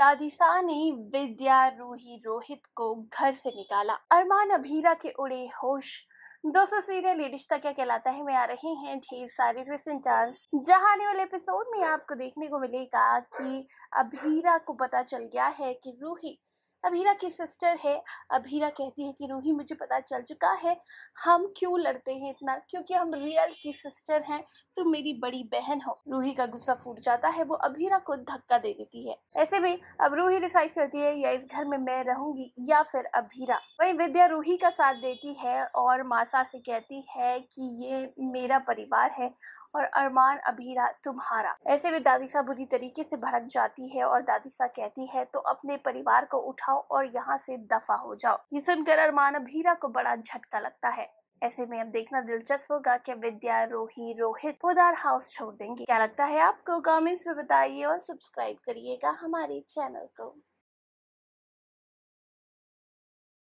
दादीसा ने विद्या रूही रोहित को घर से निकाला अरमान अभीरा के उड़े होश दोस्तों सीरियल ये रिश्ता क्या कहलाता है मैं आ रहे हैं ढेर सारे रिसेंट डांस जहाँ आने वाले एपिसोड में आपको देखने को मिलेगा कि अभीरा को पता चल गया है कि रूही अभीरा की सिस्टर है अभीरा कहती है कि रूही मुझे पता चल चुका है हम क्यों लड़ते हैं इतना क्योंकि हम रियल की सिस्टर हैं तुम तो मेरी बड़ी बहन हो रूही का गुस्सा फूट जाता है वो अभीरा को धक्का दे देती है ऐसे में अब रूही डिसाइड करती है या इस घर में मैं रहूंगी या फिर अभीरा वही विद्या रूही का साथ देती है और मासा से कहती है कि ये मेरा परिवार है और अरमान अभीरा तुम्हारा ऐसे में दादी सा बुरी तरीके से भड़क जाती है और दादी सा कहती है तो अपने परिवार को उठाओ और यहाँ से दफा हो जाओ ये सुनकर अरमान अभीरा को बड़ा झटका लगता है ऐसे में अब देखना दिलचस्प होगा कि विद्या रोही रोहित पोदार हाउस छोड़ देंगे क्या लगता है आपको कमेंट्स में बताइए और सब्सक्राइब करिएगा हमारे चैनल को